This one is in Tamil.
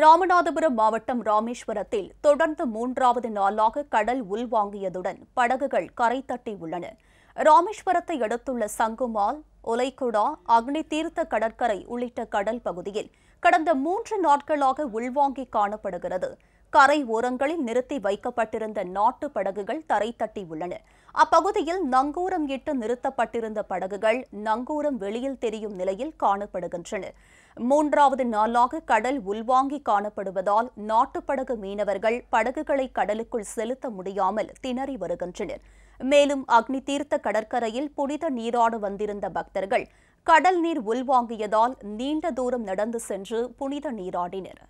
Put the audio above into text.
ராமநாதபுரம் மாவட்டம் ராமேஸ்வரத்தில் தொடர்ந்து மூன்றாவது நாளாக கடல் உள்வாங்கியதுடன் படகுகள் கரை தட்டி உள்ளன ராமேஸ்வரத்தை அடுத்துள்ள சங்குமால் ஒலைகுடா அக்னி தீர்த்த கடற்கரை உள்ளிட்ட கடல் பகுதியில் கடந்த மூன்று நாட்களாக உள்வாங்கி காணப்படுகிறது கரை ஓரங்களில் நிறுத்தி வைக்கப்பட்டிருந்த நாட்டு படகுகள் தரை தட்டி உள்ளன அப்பகுதியில் நங்கூரம் இட்டு நிறுத்தப்பட்டிருந்த படகுகள் நங்கூரம் வெளியில் தெரியும் நிலையில் காணப்படுகின்றன மூன்றாவது நாளாக கடல் உள்வாங்கி காணப்படுவதால் நாட்டுப்படகு மீனவர்கள் படகுகளை கடலுக்குள் செலுத்த முடியாமல் திணறி வருகின்றனர் மேலும் அக்னி தீர்த்த கடற்கரையில் புனித நீராடு வந்திருந்த பக்தர்கள் கடல் நீர் உள்வாங்கியதால் நீண்ட தூரம் நடந்து சென்று புனித நீராடினர்